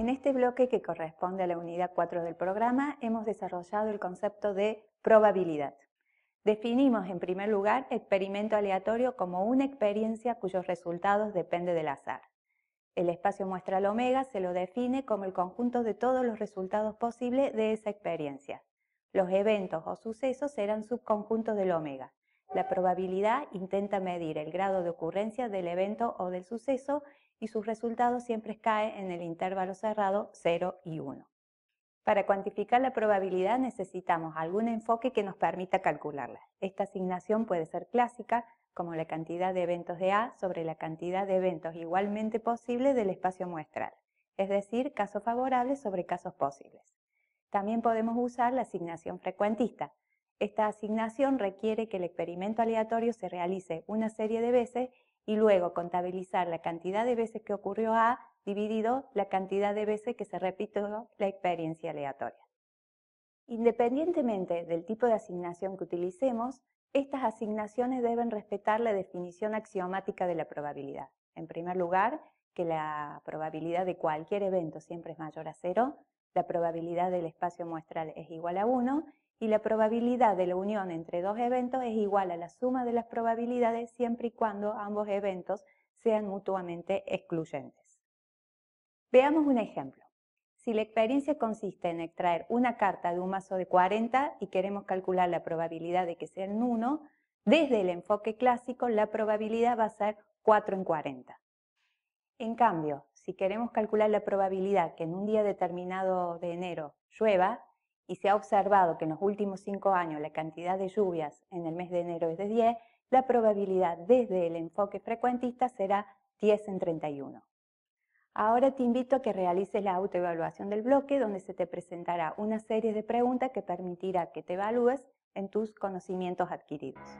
En este bloque que corresponde a la unidad 4 del programa hemos desarrollado el concepto de probabilidad. Definimos en primer lugar experimento aleatorio como una experiencia cuyos resultados dependen del azar. El espacio muestral omega se lo define como el conjunto de todos los resultados posibles de esa experiencia. Los eventos o sucesos serán subconjuntos del omega. La probabilidad intenta medir el grado de ocurrencia del evento o del suceso y sus resultados siempre caen en el intervalo cerrado 0 y 1. Para cuantificar la probabilidad necesitamos algún enfoque que nos permita calcularla. Esta asignación puede ser clásica, como la cantidad de eventos de A sobre la cantidad de eventos igualmente posibles del espacio muestral, es decir, casos favorables sobre casos posibles. También podemos usar la asignación frecuentista, esta asignación requiere que el experimento aleatorio se realice una serie de veces y luego contabilizar la cantidad de veces que ocurrió A dividido la cantidad de veces que se repitió la experiencia aleatoria. Independientemente del tipo de asignación que utilicemos, estas asignaciones deben respetar la definición axiomática de la probabilidad. En primer lugar, que la probabilidad de cualquier evento siempre es mayor a cero, la probabilidad del espacio muestral es igual a 1 y la probabilidad de la unión entre dos eventos es igual a la suma de las probabilidades siempre y cuando ambos eventos sean mutuamente excluyentes. Veamos un ejemplo. Si la experiencia consiste en extraer una carta de un mazo de 40 y queremos calcular la probabilidad de que sea sean 1, desde el enfoque clásico la probabilidad va a ser 4 en 40. En cambio, si queremos calcular la probabilidad que en un día determinado de enero llueva, y se ha observado que en los últimos cinco años la cantidad de lluvias en el mes de enero es de 10, la probabilidad desde el enfoque frecuentista será 10 en 31. Ahora te invito a que realices la autoevaluación del bloque donde se te presentará una serie de preguntas que permitirá que te evalúes en tus conocimientos adquiridos.